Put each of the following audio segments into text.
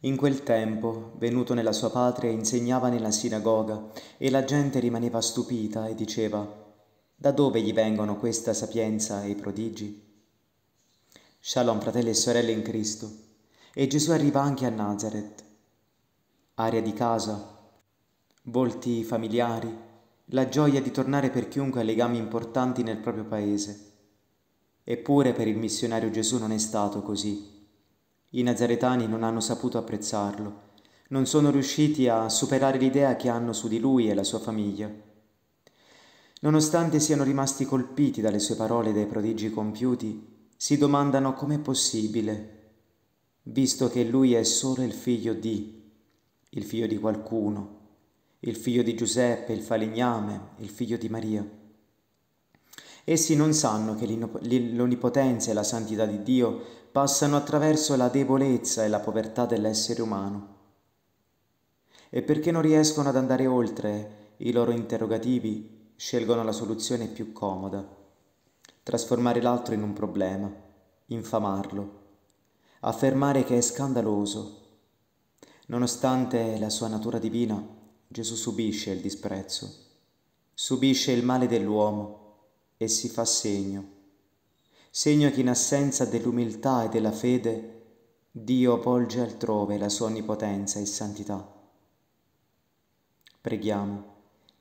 In quel tempo, venuto nella sua patria, insegnava nella sinagoga e la gente rimaneva stupita e diceva, da dove gli vengono questa sapienza e i prodigi? Shalom fratelli e sorelle in Cristo. E Gesù arriva anche a Nazareth. Aria di casa, volti familiari, la gioia di tornare per chiunque ha legami importanti nel proprio paese. Eppure per il missionario Gesù non è stato così. I nazaretani non hanno saputo apprezzarlo, non sono riusciti a superare l'idea che hanno su di lui e la sua famiglia. Nonostante siano rimasti colpiti dalle sue parole e dai prodigi compiuti, si domandano com'è possibile, visto che lui è solo il figlio di, il figlio di qualcuno, il figlio di Giuseppe, il falegname, il figlio di Maria. Essi non sanno che l'onipotenza e la santità di Dio passano attraverso la debolezza e la povertà dell'essere umano. E perché non riescono ad andare oltre i loro interrogativi, scelgono la soluzione più comoda, trasformare l'altro in un problema, infamarlo, affermare che è scandaloso. Nonostante la sua natura divina, Gesù subisce il disprezzo, subisce il male dell'uomo e si fa segno. Segno che in assenza dell'umiltà e della fede Dio volge altrove la sua onnipotenza e santità. Preghiamo.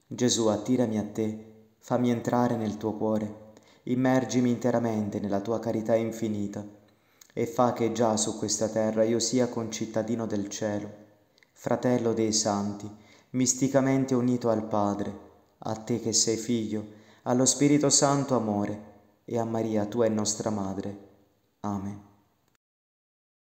Gesù, attirami a te, fammi entrare nel tuo cuore, immergimi interamente nella tua carità infinita e fa che già su questa terra io sia concittadino del cielo, fratello dei santi, misticamente unito al Padre, a te che sei figlio, allo Spirito Santo amore e a Maria, tua e nostra Madre. Amen.